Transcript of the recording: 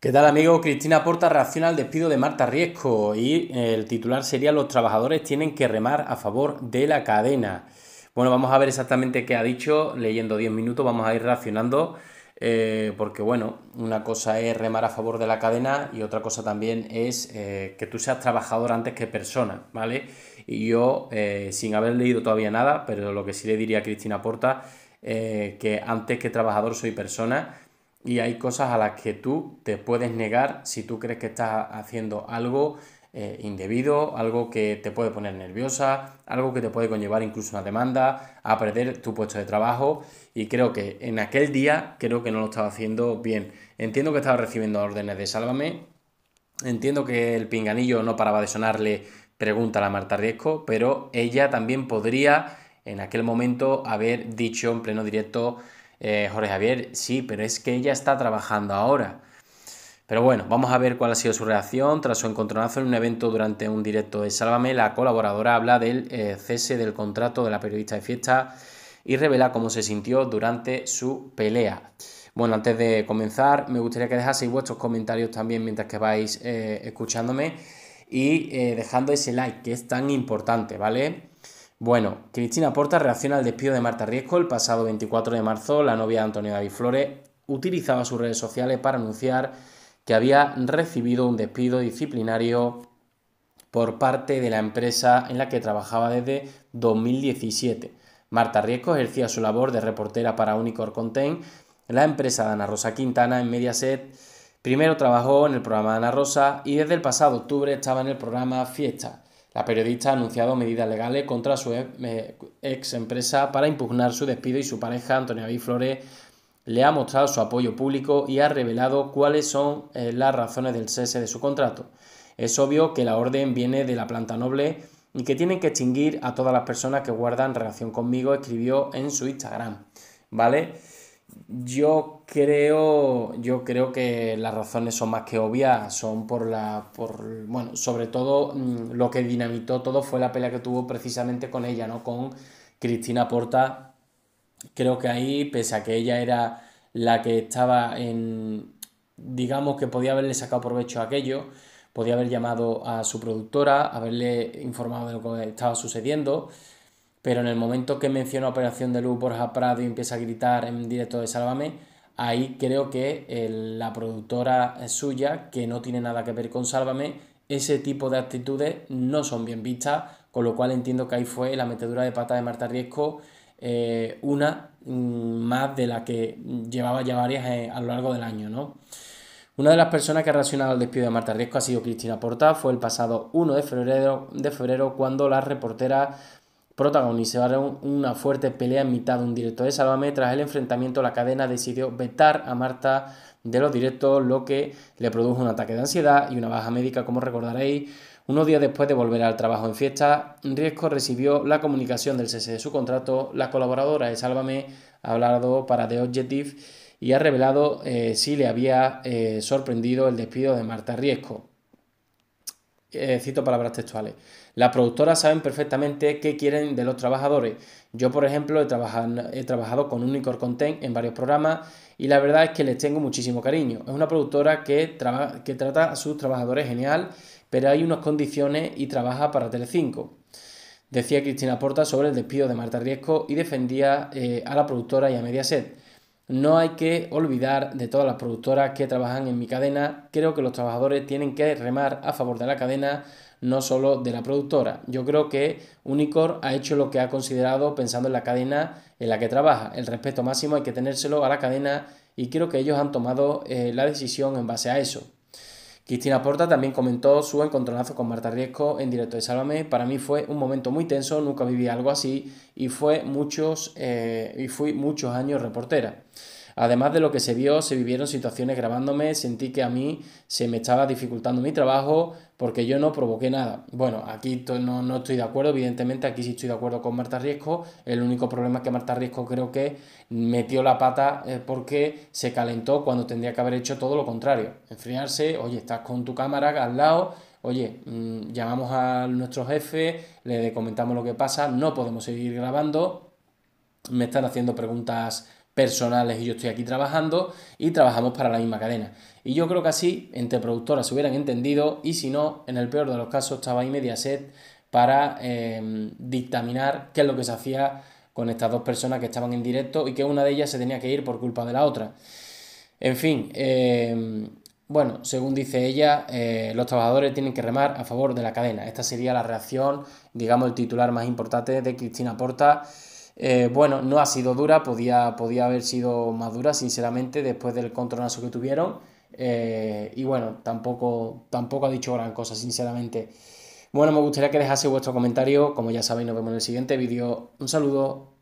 ¿Qué tal amigo? Cristina Porta reacciona al despido de Marta Riesco y el titular sería Los trabajadores tienen que remar a favor de la cadena. Bueno, vamos a ver exactamente qué ha dicho, leyendo 10 minutos vamos a ir reaccionando, eh, porque bueno, una cosa es remar a favor de la cadena y otra cosa también es eh, que tú seas trabajador antes que persona, ¿vale? Y yo, eh, sin haber leído todavía nada, pero lo que sí le diría a Cristina Porta, que antes que trabajador soy persona y hay cosas a las que tú te puedes negar si tú crees que estás haciendo algo eh, indebido, algo que te puede poner nerviosa, algo que te puede conllevar incluso una demanda, a perder tu puesto de trabajo y creo que en aquel día creo que no lo estaba haciendo bien. Entiendo que estaba recibiendo órdenes de sálvame, entiendo que el pinganillo no paraba de sonarle pregunta a la Marta Riesco, pero ella también podría en aquel momento haber dicho en pleno directo eh, Jorge Javier, sí, pero es que ella está trabajando ahora. Pero bueno, vamos a ver cuál ha sido su reacción. Tras su encontronazo en un evento durante un directo de Sálvame, la colaboradora habla del eh, cese del contrato de la periodista de fiesta y revela cómo se sintió durante su pelea. Bueno, antes de comenzar, me gustaría que dejaseis vuestros comentarios también mientras que vais eh, escuchándome y dejando ese like que es tan importante, ¿vale? Bueno, Cristina Porta reacciona al despido de Marta Riesco el pasado 24 de marzo. La novia de Antonio David Flores utilizaba sus redes sociales para anunciar que había recibido un despido disciplinario por parte de la empresa en la que trabajaba desde 2017. Marta Riesco ejercía su labor de reportera para Unicor Content, la empresa de Ana Rosa Quintana en Mediaset. Primero trabajó en el programa de Ana Rosa y desde el pasado octubre estaba en el programa Fiesta. La periodista ha anunciado medidas legales contra su ex eh, empresa para impugnar su despido y su pareja, Antonia David le ha mostrado su apoyo público y ha revelado cuáles son eh, las razones del cese de su contrato. Es obvio que la orden viene de la planta noble y que tienen que extinguir a todas las personas que guardan relación conmigo, escribió en su Instagram. ¿Vale? Yo creo, yo creo que las razones son más que obvias, son por la, por, bueno, sobre todo mm, lo que dinamitó todo fue la pelea que tuvo precisamente con ella, ¿no? Con Cristina Porta. Creo que ahí, pese a que ella era la que estaba en, digamos que podía haberle sacado provecho a aquello, podía haber llamado a su productora, haberle informado de lo que estaba sucediendo pero en el momento que menciona Operación de Luz Borja Prado y empieza a gritar en directo de Sálvame, ahí creo que la productora suya, que no tiene nada que ver con Sálvame, ese tipo de actitudes no son bien vistas, con lo cual entiendo que ahí fue la metedura de pata de Marta Riesco, eh, una mm, más de la que llevaba ya varias eh, a lo largo del año, ¿no? Una de las personas que ha reaccionado al despido de Marta Riesco ha sido Cristina Porta. Fue el pasado 1 de febrero, de febrero cuando la reportera protagonizaron una fuerte pelea en mitad de un directo de Sálvame. Tras el enfrentamiento, la cadena decidió vetar a Marta de los directos, lo que le produjo un ataque de ansiedad y una baja médica, como recordaréis. Unos días después de volver al trabajo en fiesta, Riesco recibió la comunicación del cese de su contrato. La colaboradora de Sálvame ha hablado para The Objective y ha revelado eh, si le había eh, sorprendido el despido de Marta Riesco. Eh, cito palabras textuales. Las productoras saben perfectamente qué quieren de los trabajadores. Yo, por ejemplo, he, trabajado, con Unicorn Content en varios programas y la verdad es que les tengo muchísimo cariño. Es una productora que, que trata a sus trabajadores genial, pero hay unas condiciones y trabaja para Telecinco. Decía Cristina Porta sobre el despido de Marta Riesco y defendía eh, a la productora y a Mediaset. No hay que olvidar de todas las productoras que trabajan en mi cadena. Creo que los trabajadores tienen que remar a favor de la cadena, no solo de la productora. Yo creo que Unicor ha hecho lo que ha considerado pensando en la cadena en la que trabaja. El respeto máximo hay que tenérselo a la cadena y creo que ellos han tomado eh, la decisión en base a eso. Cristina Porta también comentó su encontronazo con Marta Riesco en directo de Sálvame. Para mí fue un momento muy tenso, nunca viví algo así y, fue muchos, eh, y fui muchos años reportera. Además de lo que se vio, se vivieron situaciones grabándome, sentí que a mí se me estaba dificultando mi trabajo porque yo no provoqué nada. Bueno, aquí no, estoy de acuerdo, evidentemente aquí sí estoy de acuerdo con Marta Riesco. El único problema es que Marta Riesco creo que metió la pata eh, porque se calentó cuando tendría que haber hecho todo lo contrario. Enfriarse, oye, estás con tu cámara al lado, oye, mm, llamamos a nuestro jefe, le comentamos lo que pasa, no podemos seguir grabando, me están haciendo preguntas personales y yo estoy aquí trabajando y trabajamos para la misma cadena. Y yo creo que así entre productoras se hubieran entendido y si no, en el peor de los casos estaba ahí Mediaset para em, dictaminar qué es lo que se hacía con estas dos personas que estaban en directo y que una de ellas se tenía que ir por culpa de la otra. En fin, em, bueno, según dice ella, eh, los trabajadores tienen que remar a favor de la cadena. Esta sería la reacción, digamos, el titular más importante de Cristina Porta eh, bueno, no ha sido dura, podía, podía haber sido más dura, sinceramente, después del contronazo que tuvieron. Eh, y bueno, tampoco, tampoco ha dicho gran cosa, sinceramente. Bueno, me gustaría que dejase vuestro comentario. Como ya sabéis, nos vemos en el siguiente vídeo. Un saludo.